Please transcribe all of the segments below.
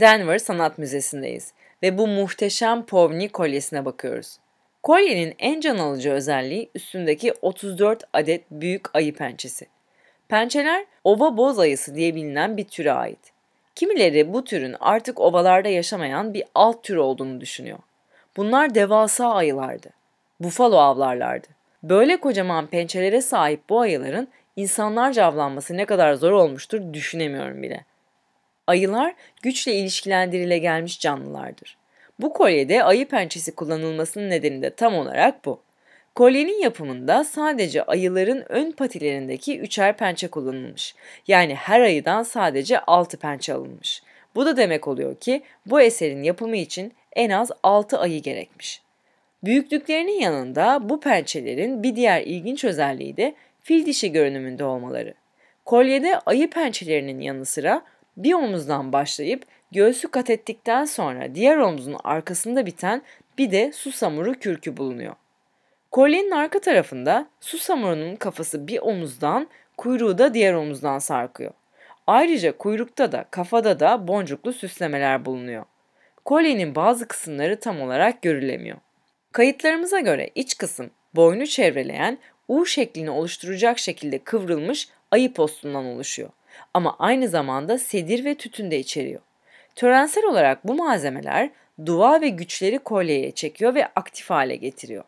Denver Sanat Müzesi'ndeyiz ve bu muhteşem Povni kolyesine bakıyoruz. Kolyenin en can alıcı özelliği üstündeki 34 adet büyük ayı pençesi. Pençeler ova boz ayısı diye bilinen bir türe ait. Kimileri bu türün artık ovalarda yaşamayan bir alt tür olduğunu düşünüyor. Bunlar devasa ayılardı. Bufalo avlarlardı. Böyle kocaman pençelere sahip bu ayıların insanlarca avlanması ne kadar zor olmuştur düşünemiyorum bile ayılar güçle ilişkilendirile gelmiş canlılardır. Bu kolyede ayı pençesi kullanılmasının nedeni de tam olarak bu. Kolyenin yapımında sadece ayıların ön patilerindeki üçer pençe kullanılmış. Yani her ayıdan sadece altı pençe alınmış. Bu da demek oluyor ki bu eserin yapımı için en az altı ayı gerekmiş. Büyüklüklerinin yanında bu pençelerin bir diğer ilginç özelliği de fil dişi görünümünde olmaları. Kolyede ayı pençelerinin yanı sıra bir omuzdan başlayıp göğsü kat ettikten sonra diğer omuzun arkasında biten bir de susamuru kürkü bulunuyor. Kolyenin arka tarafında susamurunun kafası bir omuzdan, kuyruğu da diğer omuzdan sarkıyor. Ayrıca kuyrukta da kafada da boncuklu süslemeler bulunuyor. Kolyenin bazı kısımları tam olarak görülemiyor. Kayıtlarımıza göre iç kısım boynu çevreleyen U şeklini oluşturacak şekilde kıvrılmış ayı postundan oluşuyor. Ama aynı zamanda sedir ve tütün de içeriyor. Törensel olarak bu malzemeler dua ve güçleri kolyeye çekiyor ve aktif hale getiriyor.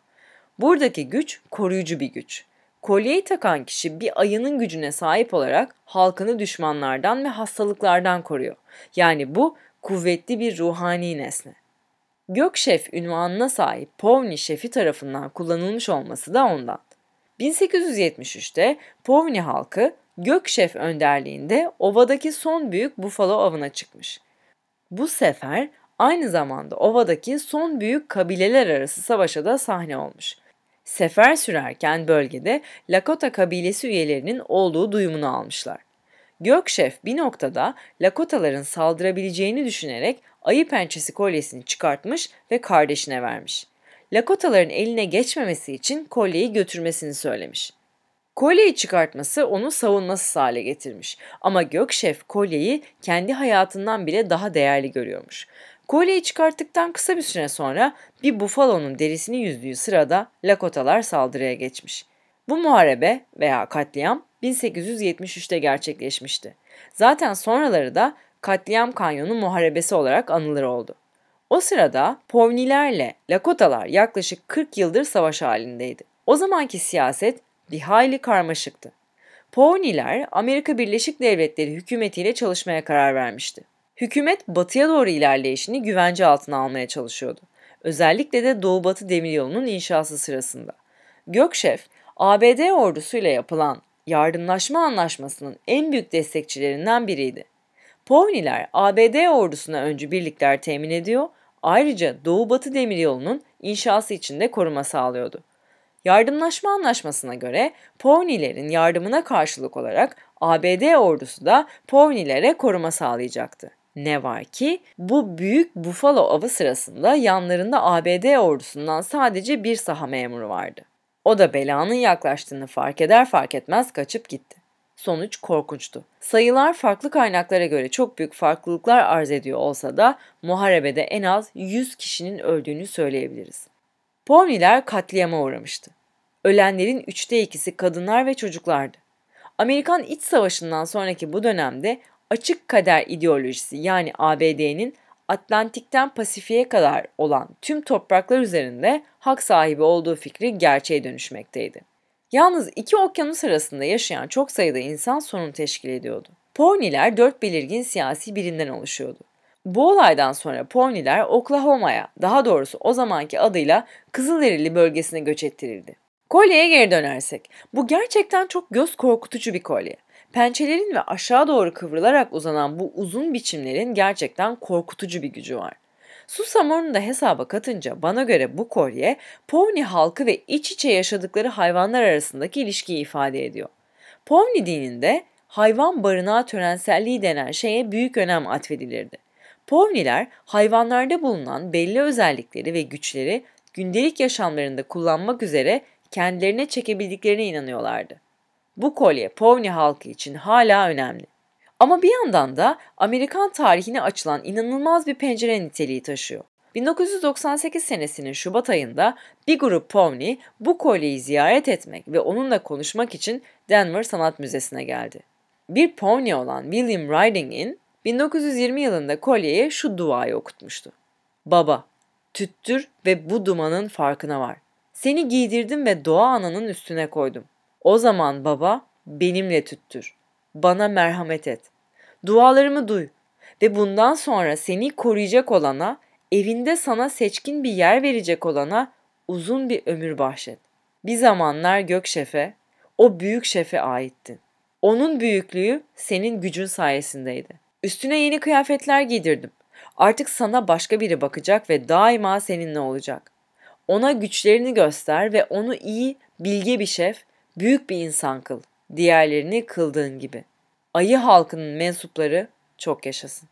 Buradaki güç koruyucu bir güç. Kolyeyi takan kişi bir ayının gücüne sahip olarak halkını düşmanlardan ve hastalıklardan koruyor. Yani bu kuvvetli bir ruhani nesne. Gök Şef ünvanına sahip Povni Şefi tarafından kullanılmış olması da ondan. 1873'te Povni halkı Gökşef önderliğinde ovadaki son büyük bufalo avına çıkmış. Bu sefer aynı zamanda ovadaki son büyük kabileler arası savaşa da sahne olmuş. Sefer sürerken bölgede Lakota kabilesi üyelerinin olduğu duyumunu almışlar. Gökşef bir noktada Lakotaların saldırabileceğini düşünerek ayı pençesi kolyesini çıkartmış ve kardeşine vermiş. Lakotaların eline geçmemesi için kolyeyi götürmesini söylemiş. Kolyeyi çıkartması onu savunmasız hale getirmiş ama Gökşef kolyeyi kendi hayatından bile daha değerli görüyormuş. Kolyeyi çıkarttıktan kısa bir süre sonra bir bufalonun derisini yüzdüğü sırada Lakotalar saldırıya geçmiş. Bu muharebe veya katliam 1873'te gerçekleşmişti. Zaten sonraları da Katliam Kanyonu Muharebesi olarak anılır oldu. O sırada Povnilerle Lakotalar yaklaşık 40 yıldır savaş halindeydi. O zamanki siyaset bir hayli karmaşıktı. Pawnee'ler Amerika Birleşik Devletleri hükümetiyle çalışmaya karar vermişti. Hükümet batıya doğru ilerleyişini güvence altına almaya çalışıyordu. Özellikle de Doğu-Batı Demiryolu'nun inşası sırasında. Gökşef, ABD ordusuyla yapılan yardımlaşma anlaşmasının en büyük destekçilerinden biriydi. Pawnee'ler ABD ordusuna öncü birlikler temin ediyor, ayrıca Doğu-Batı Demiryolu'nun inşası için de koruma sağlıyordu. Yardımlaşma anlaşmasına göre Pawnee'lerin yardımına karşılık olarak ABD ordusu da Pawnee'lere koruma sağlayacaktı. Ne var ki bu büyük bufalo avı sırasında yanlarında ABD ordusundan sadece bir saha memuru vardı. O da belanın yaklaştığını fark eder fark etmez kaçıp gitti. Sonuç korkunçtu. Sayılar farklı kaynaklara göre çok büyük farklılıklar arz ediyor olsa da muharebede en az 100 kişinin öldüğünü söyleyebiliriz. Ponyler katliama uğramıştı. Ölenlerin üçte ikisi kadınlar ve çocuklardı. Amerikan İç Savaşı'ndan sonraki bu dönemde açık kader ideolojisi yani ABD'nin Atlantik'ten Pasifik'e kadar olan tüm topraklar üzerinde hak sahibi olduğu fikri gerçeğe dönüşmekteydi. Yalnız iki okyanus arasında yaşayan çok sayıda insan sorun teşkil ediyordu. Ponyler dört belirgin siyasi birinden oluşuyordu. Bu olaydan sonra Pawnee'ler Oklahoma'ya, daha doğrusu o zamanki adıyla Kızılderili bölgesine göç ettirildi. Kolyeye geri dönersek, bu gerçekten çok göz korkutucu bir kolye. Pençelerin ve aşağı doğru kıvrılarak uzanan bu uzun biçimlerin gerçekten korkutucu bir gücü var. Susamor'unu da hesaba katınca bana göre bu kolye Pawnee halkı ve iç içe yaşadıkları hayvanlar arasındaki ilişkiyi ifade ediyor. Pawnee dininde hayvan barınağı törenselliği denen şeye büyük önem atfedilirdi. Povniler hayvanlarda bulunan belli özellikleri ve güçleri gündelik yaşamlarında kullanmak üzere kendilerine çekebildiklerine inanıyorlardı. Bu kolye Povni halkı için hala önemli. Ama bir yandan da Amerikan tarihine açılan inanılmaz bir pencere niteliği taşıyor. 1998 senesinin Şubat ayında bir grup Povni bu kolyeyi ziyaret etmek ve onunla konuşmak için Denver Sanat Müzesi'ne geldi. Bir Povni olan William Riding'in 1920 yılında Kolye'ye şu duayı okutmuştu. Baba, tüttür ve bu dumanın farkına var. Seni giydirdim ve doğa ananın üstüne koydum. O zaman baba benimle tüttür. Bana merhamet et. Dualarımı duy ve bundan sonra seni koruyacak olana, evinde sana seçkin bir yer verecek olana uzun bir ömür bahşet. Bir zamanlar gök şefe, o büyük şefe aittin. Onun büyüklüğü senin gücün sayesindeydi. Üstüne yeni kıyafetler giydirdim. Artık sana başka biri bakacak ve daima seninle olacak. Ona güçlerini göster ve onu iyi, bilge bir şef, büyük bir insan kıl. Diğerlerini kıldığın gibi. Ayı halkının mensupları çok yaşasın.